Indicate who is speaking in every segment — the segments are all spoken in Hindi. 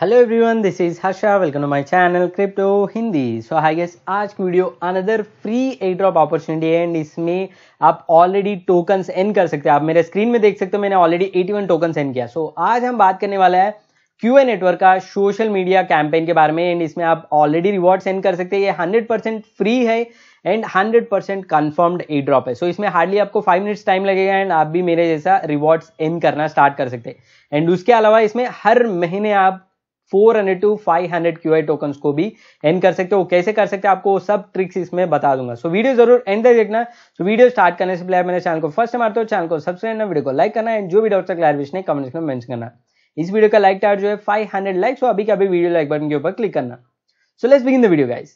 Speaker 1: hello everyone this is Harsha welcome to my channel crypto Hindi so I guess आज की video another free airdrop opportunity है एंड इसमें आप ऑलरेडी टोकन्स एन कर सकते हैं आप मेरे स्क्रीन में देख सकते हो मैंने ऑलरेडी 81 टोकन एन किया सो so, आज हम बात करने वाला है क्यू नेटवर्क का सोशल मीडिया कैंपेन के बारे में एंड इसमें आप ऑलरेडी रिवॉर्ड सेंड कर सकते हैं ये हंड्रेड परसेंट फ्री है and hundred percent confirmed airdrop है सो so, इसमें हार्डली आपको फाइव मिनट्स टाइम लगेगा एंड आप भी मेरे जैसा रिवॉर्ड्स एन करना स्टार्ट कर सकते हैं एंड उसके अलावा इसमें हर महीने आप four hundred to five Q I token को भी एन कर सकते हो कैसे कर सकते हो आपको सब ट्रिक्स इसमें बता दूंगा सो so, वीडियो जरूर एंड तक देखना सो so, वीडियो स्टार्ट करने से पहले मेरे चैनल को फर्स्ट मारते हो चैनल को सब्सक्राइब करना वीडियो को लाइक करना एंड जो भी डॉक्टर क्लैरिफिकेशन कमेंट में मेंशन करना इस वीडियो का लाइक टार जो है फाइव हंड्रेड लाइक सो अभी अभी वीडियो लाइक बटन के ऊपर क्लिक करना so let's begin the video guys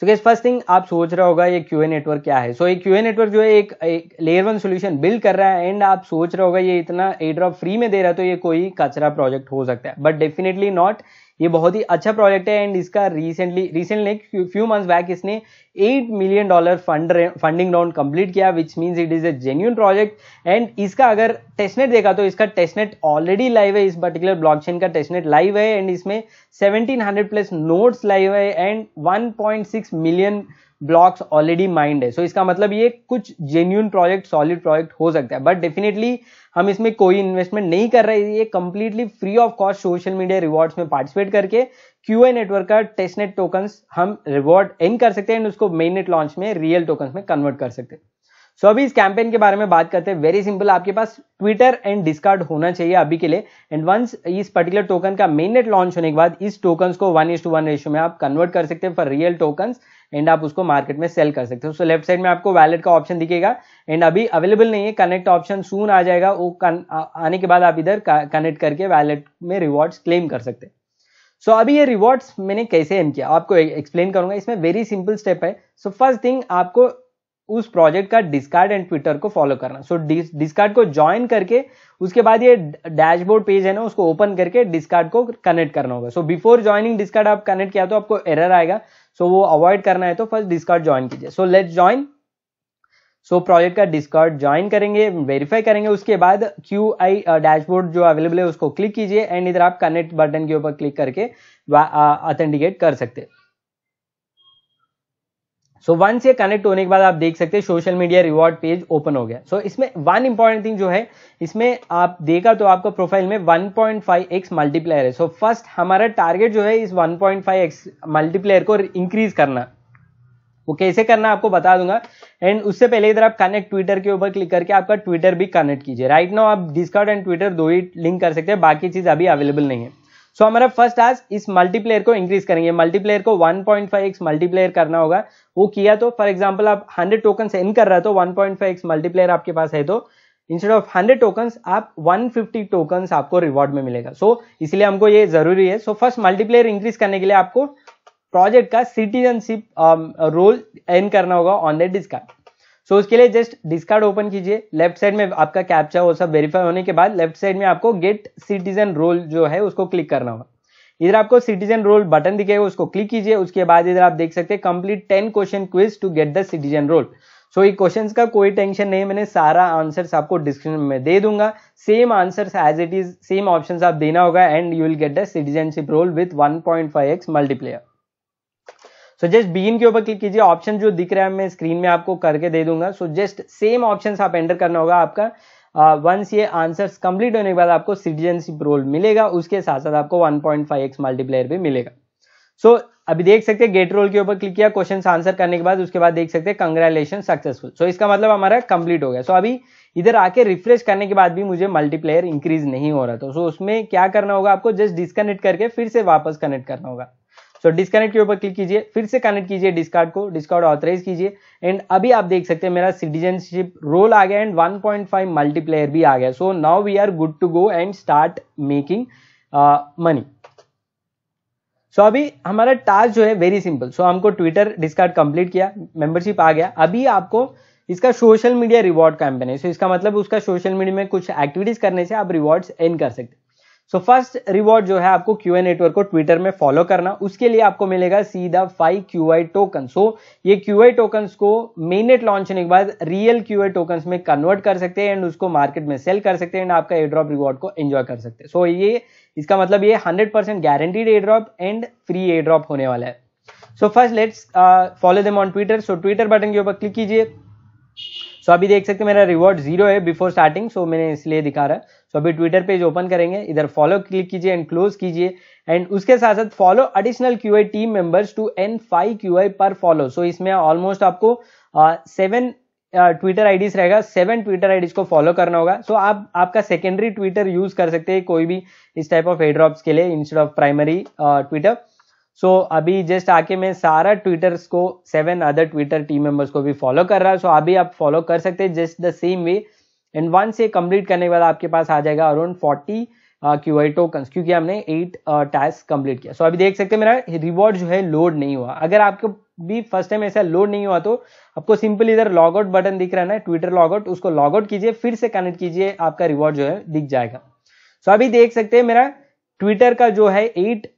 Speaker 1: so guys first thing आप सोच रहा होगा ये क्यूए नेटवर्क क्या है सो so, ये क्यूए नेटवर्क जो है एक, एक लेयर वन सोल्यूशन बिल्ड कर रहा है एंड आप सोच रहा होगा ये इतना एड्रॉप फ्री में दे रहा है तो ये कोई कचरा प्रोजेक्ट हो सकता है बट डेफिनेटली नॉट ये बहुत ही अच्छा प्रोजेक्ट है एंड इसका recently recently few months back इसने 8 million dollar fund funding round complete किया which means it is a genuine project and इसका अगर टेस्टनेट देखा तो इसका टेस्टनेट ऑलरेडी लाइव है इस पर्टिकुलर ब्लॉकचेन का टेस्टनेट लाइव है एंड इसमें 1700 प्लस नोट्स लाइव है and 1.6 million blocks already mined है सो so इसका मतलब ये कुछ जेन्यून प्रोजेक्ट सॉलिड प्रोजेक्ट हो सकता है बट डेफिनेटली हम इसमें कोई इन्वेस्टमेंट नहीं कर रहे ये completely free of cost social media rewards में पार्टिसिपेट करके क्यू ए नेटवर्क का टेस्टनेट टोकन्स हम रिवॉर्ड एन कर सकते हैं एंड उसको मेन नेट लॉन्च में रियल टोकन्स में कन्वर्ट कर सकते हैं सो अभी इस कैंपेन के बारे में बात करते हैं वेरी सिंपल आपके पास ट्विटर एंड डिस्कार्ड होना चाहिए अभी के लिए एंड वंस इस पर्टिकुलर टोकन का मेन नेट लॉन्च होने के बाद इस टोकन को one is to one ratio में आप कन्वर्ट कर सकते हैं फॉर रियल टोकन एंड आप उसको मार्केट में सेल कर सकते हो सो लेफ्ट साइड में आपको वैलेट का ऑप्शन दिखेगा एंड अभी अवेलेबल नहीं है कनेक्ट ऑप्शन सून आ जाएगा वो आने के बाद आप इधर कनेक्ट करके वैलेट में रिवॉर्ड्स क्लेम कर सकते हैं सो so, अभी ये रिवॉर्ड्स मैंने कैसे एम किया आपको एक्सप्लेन करूंगा इसमें वेरी सिंपल स्टेप है सो फर्स्ट थिंग आपको उस प्रोजेक्ट का डिस्कार्ड एंड ट्विटर को फॉलो करना सो डिस्कार्ड को ज्वाइन करके उसके बाद ये डैशबोर्ड पेज है ना उसको ओपन करके डिस्कार्ड को कनेक्ट करना होगा सो बिफोर ज्वाइनिंग डिस्कार्ड आप कनेक्ट किया तो आपको एरर आएगा सो so, वो अवॉइड करना है तो फर्स्ट डिस्कार्ड ज्वाइन कीजिए so let join so project का डिस्कार्ड ज्वाइन करेंगे वेरीफाई करेंगे उसके बाद क्यू आई डैशबोर्ड जो अवेलेबल है उसको क्लिक कीजिए एंड इधर आप कनेक्ट बटन के ऊपर क्लिक करके ऑथेंटिकेट कर सकते हैं सो so, वंस ये कनेक्ट होने के बाद आप देख सकते हैं social media reward page open हो गया सो so, इसमें वन इंपॉर्टेंट थिंग जो है इसमें आप देखा तो आपका प्रोफाइल में 1.5x मल्टीप्लेयर है सो so, फर्स्ट हमारा टारगेट जो है इस 1.5x मल्टीप्लेयर को इंक्रीज करना वो कैसे करना आपको बता दूंगा एंड उससे पहले इधर आप कनेक्ट ट्विटर के ऊपर क्लिक करके आपका ट्विटर भी कनेक्ट कीजिए राइट नाउ आप डिस्काउंट एंड ट्विटर दो ही लिंक कर सकते हैं बाकी चीज अभी अवेलेबल नहीं है सो so, हमारा फर्स्ट आज इस मल्टीप्लेयर को इंक्रीज करेंगे मल्टीप्लेयर को 1.5x पॉइंट मल्टीप्लेयर करना होगा वो किया तो फॉर एग्जांपल आप 100 टोकन इन कर रहे तो 1.5x पॉइंट मल्टीप्लेयर आपके पास है तो इंस्टेड ऑफ 100 टोकन आप 150 टोकन आपको रिवॉर्ड में मिलेगा सो so, इसलिए हमको ये जरूरी है सो फर्स्ट मल्टीप्लेयर इंक्रीज करने के लिए आपको प्रोजेक्ट का सिटीजनशिप रोल एन करना होगा on the Discord so so, उसके लिए जस्ट डिस्कार्ड ओपन कीजिए लेफ्ट साइड में आपका कैप्चा वो सब वेरीफाई होने के बाद लेफ्ट साइड में आपको गेट सिटीजन रोल जो है उसको क्लिक करना होगा इधर आपको सिटीजन रोल बटन दिखेगा उसको क्लिक कीजिए उसके बाद इधर आप देख सकते हैं complete ten question quiz to get the citizen role so ये क्वेश्चन का कोई टेंशन नहीं मैंने सारा आंसर्स आपको डिस्क्रिप्शन में दे दूंगा same answers as it is same options आप देना होगा and you will get the citizenship role with 1.5x multiplayer so just begin के ऊपर क्लिक कीजिए ऑप्शन जो दिख रहा है मैं स्क्रीन में आपको करके दे दूंगा सो जस्ट सेम ऑप्शन आप एंटर करना होगा आपका वंस ये आंसर्स कंप्लीट होने के बाद आपको सिटीजनशिप रोल मिलेगा उसके साथ साथ आपको 1.5x मल्टीप्लेयर भी मिलेगा सो so, अभी देख सकते हैं गेट रोल के ऊपर क्लिक किया क्वेश्चन आंसर करने के बाद उसके बाद देख सकते हैं कंग्रेचुलेशन सक्सेसफुल सो इसका मतलब हमारा कंप्लीट हो गया सो so, अभी इधर आके रिफ्रेश करने के बाद भी मुझे मल्टीप्लेयर इंक्रीज नहीं हो रहा था सो so, उसमें क्या करना होगा आपको जस्ट डिस्कनेक्ट करके फिर से वापस कनेक्ट करना होगा सो डिस्कनेक्ट के ऊपर क्लिक कीजिए फिर से कनेक्ट कीजिए डिस्कार्ड को डिस्कार्ड ऑथराइज कीजिए एंड अभी आप देख सकते हैं मेरा सिटीजनशिप रोल आ गया एंड 1.5 मल्टीप्लेयर भी आ गया so now we are good to go and start making money so अभी हमारा टास्क जो है वेरी सिंपल सो हमको ट्विटर डिस्कार्ड कंप्लीट किया मेंबरशिप आ गया अभी आपको इसका सोशल मीडिया रिवॉर्ड कैंपेन है सो इसका मतलब उसका सोशल मीडिया में कुछ एक्टिविटीज करने से आप रिवॉर्ड्स एन कर सकते सो फर्स्ट रिवॉर्ड जो है आपको क्यू ए नेटवर्क को ट्विटर में फॉलो करना उसके लिए आपको मिलेगा सीधा five Q I token so ये क्यू आई टोकन को मेनेट लॉन्च होने के बाद रियल क्यू आई टोकन में कन्वर्ट कर सकते हैं एंड उसको मार्केट में सेल कर सकते हैं एंड आपका एड्रॉप रिवॉर्ड को एंजॉय कर सकते हैं सो so, ये इसका मतलब ये hundred percent guaranteed airdrop and free airdrop होने वाला है so first let's follow them on Twitter so Twitter button के ऊपर क्लिक कीजिए सो so, अभी देख सकते हैं मेरा रिवॉर्ड जीरो है बिफोर स्टार्टिंग सो मैंने इसलिए दिखा रहा है तो अभी ट्विटर पेज ओपन करेंगे इधर फॉलो क्लिक कीजिए एंड क्लोज कीजिए एंड उसके साथ साथ follow additional Q I team members to earn five Q पर फॉलो सो इसमें ऑलमोस्ट आपको सेवन ट्विटर आईडीज रहेगा सेवन ट्विटर आईडीज को फॉलो करना होगा सो so, आप आपका सेकेंडरी ट्विटर यूज कर सकते हैं कोई भी इस टाइप ऑफ एड्रॉप्स के लिए instead of primary Twitter so अभी जस्ट आके मैं सारा ट्विटर्स को seven other Twitter team members को भी फॉलो कर रहा है सो so, अभी आप फॉलो कर सकते हैं just the same way and one से कंप्लीट करने के बाद आपके पास आ जाएगा around forty Q I token क्योंकि हमने एट टास्क कंप्लीट किया सो so, अभी देख सकते हैं मेरा रिवॉर्ड जो है लोड नहीं हुआ अगर आपको भी फर्स्ट टाइम ऐसा लोड नहीं हुआ तो आपको सिंपल इधर लॉग आउट बटन दिख रहा है ना ट्विटर लॉग आउट उसको लॉग आउट कीजिए फिर से कनेक्ट कीजिए आपका रिवॉर्ड जो है दिख जाएगा सो so, अभी देख सकते हैं मेरा ट्विटर का जो है एट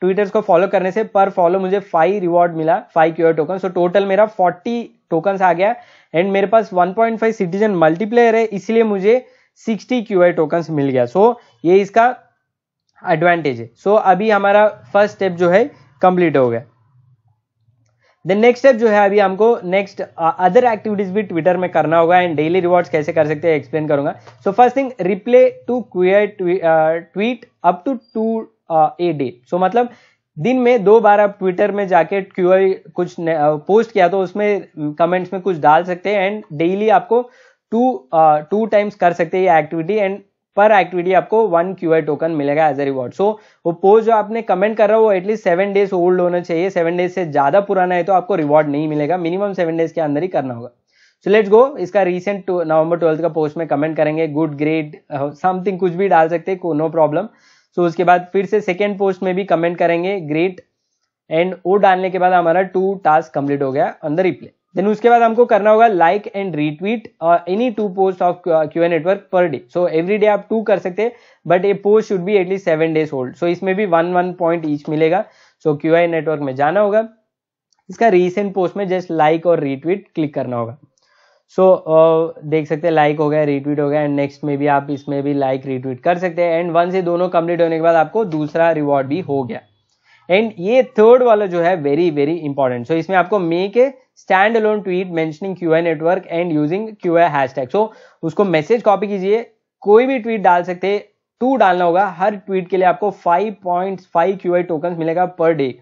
Speaker 1: ट्विटर को फॉलो करने से पर फॉलो मुझे फाइव रिवॉर्ड मिला फाइव क्यूर टोकन सो टोटल मेरा फोर्टी टोकन आ गया एंड मेरे पास 1.5 सिटीजन मल्टीप्लेयर है इसलिए मुझे 60 आई टोकन मिल गया सो so, ये इसका एडवांटेज है सो so, अभी हमारा फर्स्ट स्टेप जो है कंप्लीट हो गया देन नेक्स्ट स्टेप जो है अभी हमको नेक्स्ट अदर एक्टिविटीज भी ट्विटर में करना होगा एंड डेली रिवॉर्ड्स कैसे कर सकते हैं एक्सप्लेन करूंगा so first thing reply to क्वियर tweet up to two a day so मतलब दिन में दो बार आप ट्विटर में जाके क्यू कुछ पोस्ट किया तो उसमें कमेंट्स में कुछ डाल सकते हैं एंड डेली आपको टू टू टाइम्स कर सकते हैं ये एक्टिविटी एंड पर एक्टिविटी आपको वन क्यू टोकन मिलेगा एज ए रिवॉर्ड सो वो पोस्ट जो आपने कमेंट कर रहा हो वो एटलीस्ट सेवन डेज ओल्ड होना चाहिए सेवन डेज से ज्यादा पुराना है तो आपको रिवॉर्ड नहीं मिलेगा मिनिमम सेवन डेज के अंदर ही करना होगा सो लेट्स गो इसका रिसेंट नवंबर ट्वेल्थ का पोस्ट में कमेंट करेंगे गुड ग्रेड समथिंग कुछ भी डाल सकते नो प्रॉब्लम सो उसके बाद फिर से सेकेंड पोस्ट में भी कमेंट करेंगे ग्रेट एंड ओ डालने के बाद हमारा टू टास्क कंप्लीट हो गया ऑन द रिप्ले देन उसके बाद हमको करना होगा like and retweet any two post of Q N network per day so every day आप टू कर सकते हैं but a post should be at least seven days hold so इसमें भी वन वन पॉइंट ईच मिलेगा सो क्यू आई नेटवर्क में जाना होगा इसका रिसेंट पोस्ट में जस्ट लाइक और रीट्वीट क्लिक करना होगा सो so, uh, देख सकते हैं लाइक हो गया रीट्वीट हो गया एंड नेक्स्ट में भी आप इसमें भी लाइक रीट्वीट कर सकते हैं एंड वन से दोनों कंप्लीट होने के बाद आपको दूसरा रिवॉर्ड भी हो गया एंड ये थर्ड वाला जो है वेरी वेरी इंपॉर्टेंट सो इसमें आपको make a stand alone tweet mentioning Q I network and using Q I hash tag so उसको मैसेज कॉपी कीजिए कोई भी ट्वीट डाल सकते टू डालना होगा हर ट्वीट के लिए आपको five point five Q I token मिलेगा पर डे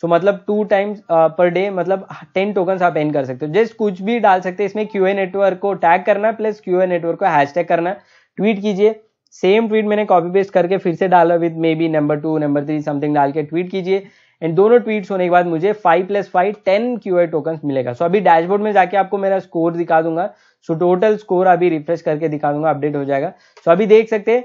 Speaker 1: सो so, मतलब टू टाइम्स पर डे मतलब टेन टोकन आप एन कर सकते हो जस्ट कुछ भी डाल सकते हैं इसमें क्यू नेटवर्क को टैग करना प्लस क्यू नेटवर्क को हैश करना ट्वीट कीजिए सेम ट्वीट मैंने कॉपी पेस्ट करके फिर से डाला with maybe number two number three something डाल के ट्वीट कीजिए एंड दोनों ट्वीट्स होने के बाद मुझे five plus five ten Q I token मिलेगा सो so, अभी डैशबोर्ड में जाके आपको मेरा स्कोर दिखा दूंगा सो टोटल स्कोर अभी रिफ्रेश करके दिखा दूंगा अपडेट हो जाएगा सो so, अभी देख सकते हैं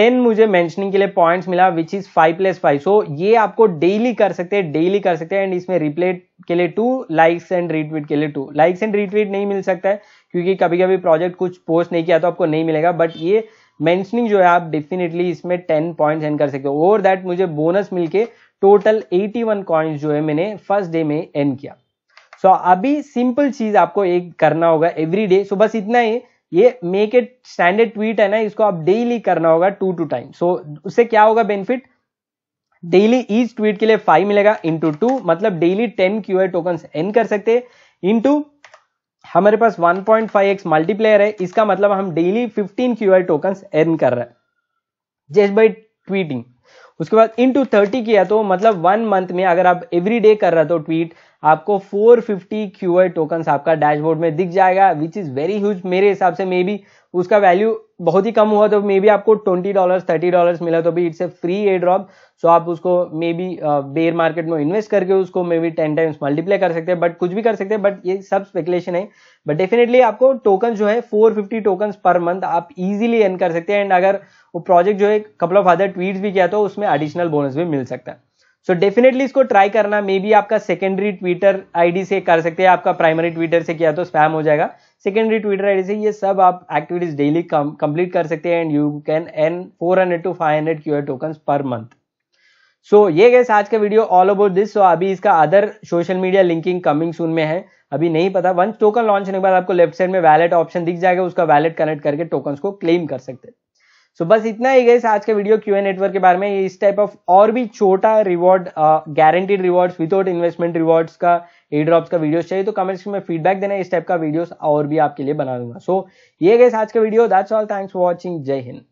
Speaker 1: टेन मुझे मेंशनिंग के लिए पॉइंट्स मिला which is five plus five so ये आपको डेली कर सकते हैं डेली कर सकते हैं एंड इसमें रिप्लेट के लिए टू लाइक्स एंड रीट्वीट के लिए टू लाइक्स एंड रीट्वीट नहीं मिल सकता है क्योंकि कभी कभी प्रोजेक्ट कुछ पोस्ट नहीं किया तो आपको नहीं मिलेगा बट ये मेंशनिंग जो है आप डेफिनेटली इसमें टेन पॉइंट्स एन कर सकते हो ओवर दैट मुझे बोनस के टोटल एटी वन कॉइंट्स जो है मैंने फर्स्ट डे में एन किया सो so, अभी सिंपल चीज आपको एक करना होगा एवरी डे सो बस इतना ही ये मेक इट स्टैंडर्ड ट्वीट है ना इसको आप डेली करना होगा टू टू टाइम सो उससे क्या होगा बेनिफिट डेली ईच ट्वीट के लिए फाइव मिलेगा इंटू टू मतलब daily ten Q I token earn कर सकते हैं इंटू हमारे पास 1.5x मल्टीप्लेयर है इसका मतलब हम daily 15 Q I token earn कर रहे हैं जस्ट बाई ट्वीटिंग उसके बाद इंटू थर्टी किया तो मतलब वन मंथ में अगर आप एवरी डे कर रहे हो तो ट्वीट आपको 450 फिफ्टी आई टोकन आपका डैशबोर्ड में दिख जाएगा विच इज़ वेरी ह्यूज मेरे हिसाब से मे बी उसका वैल्यू बहुत ही कम हुआ तो मे बी आपको ट्वेंटी डॉलर थर्टी डॉलर मिला तो भी it's a free airdrop so आप उसको मे बी बेयर मार्केट में इन्वेस्ट करके उसको मे बी टेन टाइम्स मल्टीप्लाई कर सकते हैं बट कुछ भी कर सकते हैं बट ये सब स्पेकुलेशन है बट डेफिनेटली आपको टोकन जो है 450 टोकन पर मंथ आप इजिली एन कर सकते हैं एंड अगर वो प्रोजेक्ट जो है कपल ऑफ अदर ट्वीट भी किया तो उसमें एडिशनल बोनस भी मिल सकता है सो डेफिनेटली इसको ट्राई करना मे बी आपका सेकेंडरी ट्विटर आईडी से कर सकते हैं आपका प्राइमरी ट्विटर से किया तो स्पैम हो जाएगा सेकेंडरी ट्विटर आईडी से ये सब आप एक्टिविटीज डेली कंप्लीट कर सकते हैं and you can earn 400 two 500 hundred Q token per month so ये गैस आज का video all about this so अभी इसका other social media linking coming soon में है अभी नहीं पता वंस टोकन लॉन्च होने के बाद आपको लेफ्ट साइड में वैलेट ऑप्शन दिख जाएगा उसका वैलेट कनेक्ट करके टोकन को क्लेम कर सकते हैं सो बस इतना ही गई आज के वीडियो क्यू एन नेटवर्क के बारे में इस टाइप ऑफ और भी छोटा reward guaranteed rewards without investment rewards का ए का वीडियोस चाहिए तो कमेंट्स में फीडबैक देना इस टाइप का वीडियोस और भी आपके लिए बना दूंगा सो so, ये गैस आज का video that's all thanks for watching जय हिंद